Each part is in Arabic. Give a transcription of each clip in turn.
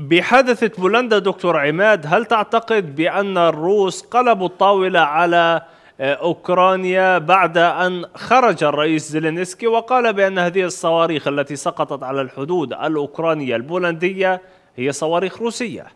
بحادثة بولندا دكتور عماد هل تعتقد بأن الروس قلبوا الطاولة على آه، أوكرانيا بعد أن خرج الرئيس زيلينسكي وقال بأن هذه الصواريخ التي سقطت على الحدود الأوكرانية البولندية هي صواريخ روسية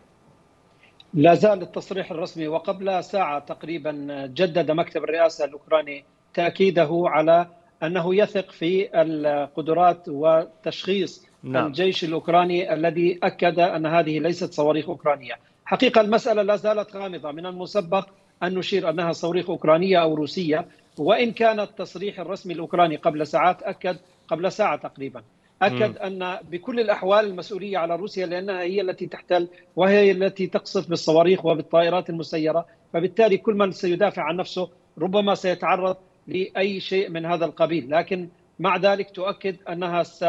لا زال التصريح الرسمي وقبل ساعة تقريبا جدد مكتب الرئاسة الأوكراني تأكيده على أنه يثق في القدرات وتشخيص نعم. الجيش الاوكراني الذي اكد ان هذه ليست صواريخ اوكرانيه. حقيقه المساله لا زالت غامضه، من المسبق ان نشير انها صواريخ اوكرانيه او روسيه، وان كان التصريح الرسمي الاوكراني قبل ساعات اكد قبل ساعه تقريبا اكد ان بكل الاحوال المسؤوليه على روسيا لانها هي التي تحتل وهي التي تقصف بالصواريخ وبالطائرات المسيره، فبالتالي كل من سيدافع عن نفسه ربما سيتعرض لاي شيء من هذا القبيل، لكن مع ذلك تؤكد انها س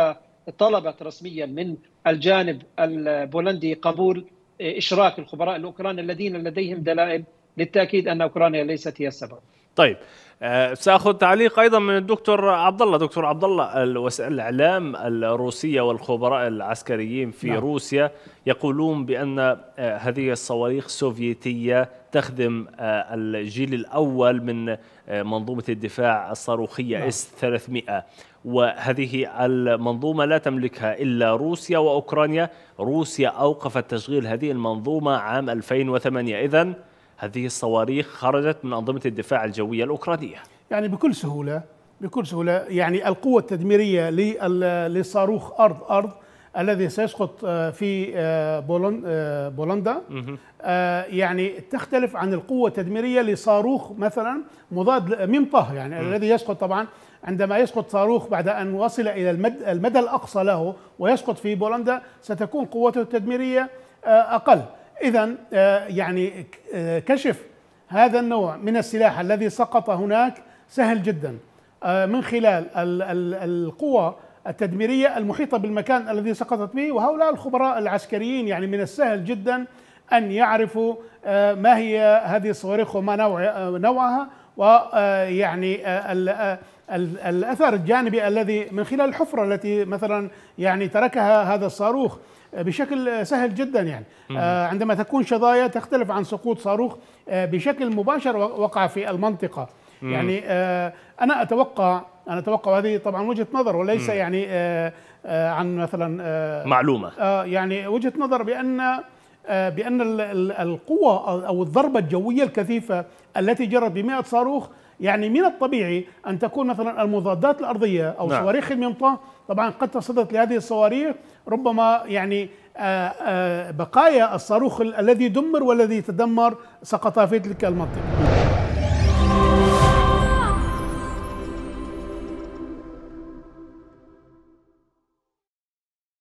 طلبت رسميا من الجانب البولندي قبول اشراك الخبراء الاوكران الذين لديهم دلائل للتاكيد ان اوكرانيا ليست هي السبب. طيب آه، ساخذ تعليق ايضا من الدكتور عبد الله دكتور عبد الله وسائل الاعلام الروسيه والخبراء العسكريين في نعم. روسيا يقولون بان آه، هذه الصواريخ سوفيتيه تخدم آه، الجيل الاول من منظومه الدفاع الصاروخيه نعم. اس 300 وهذه المنظومه لا تملكها الا روسيا واوكرانيا روسيا اوقفت تشغيل هذه المنظومه عام 2008 اذا هذه الصواريخ خرجت من أنظمة الدفاع الجوية الأوكرانية يعني بكل سهولة بكل سهولة يعني القوة التدميرية للصاروخ أرض أرض الذي سيسقط آه، في آه، آه، بولندا يعني تختلف عن القوة التدميرية لصاروخ مثلا مضاد ممطه يعني الذي يسقط طبعا عندما يسقط صاروخ بعد أن وصل إلى المد المدى الأقصى له ويسقط في بولندا ستكون قوته التدميرية أقل إذا آه، يعني آه، كشف هذا النوع من السلاح الذي سقط هناك سهل جدا آه، من خلال القوى التدميرية المحيطة بالمكان الذي سقطت به وهؤلاء الخبراء العسكريين يعني من السهل جدا أن يعرفوا ما هي هذه الصواريخ وما نوعها ويعني الاثر الجانبي الذي من خلال الحفره التي مثلا يعني تركها هذا الصاروخ بشكل سهل جدا يعني مم. آه، عندما تكون شظايا تختلف عن سقوط صاروخ آه، بشكل مباشر وقع في المنطقه مم. يعني آه، انا اتوقع انا اتوقع هذه طبعا وجهه نظر وليس مم. يعني عن مثلا معلومه يعني وجهه نظر بان بأن القوة أو الضربة الجوية الكثيفة التي جرت بمئة صاروخ يعني من الطبيعي أن تكون مثلا المضادات الأرضية أو نعم. صواريخ الممطاة طبعا قد تصدت لهذه الصواريخ ربما يعني آه، آه، بقايا الصاروخ الذي دمر والذي تدمر سقط في تلك المنطقة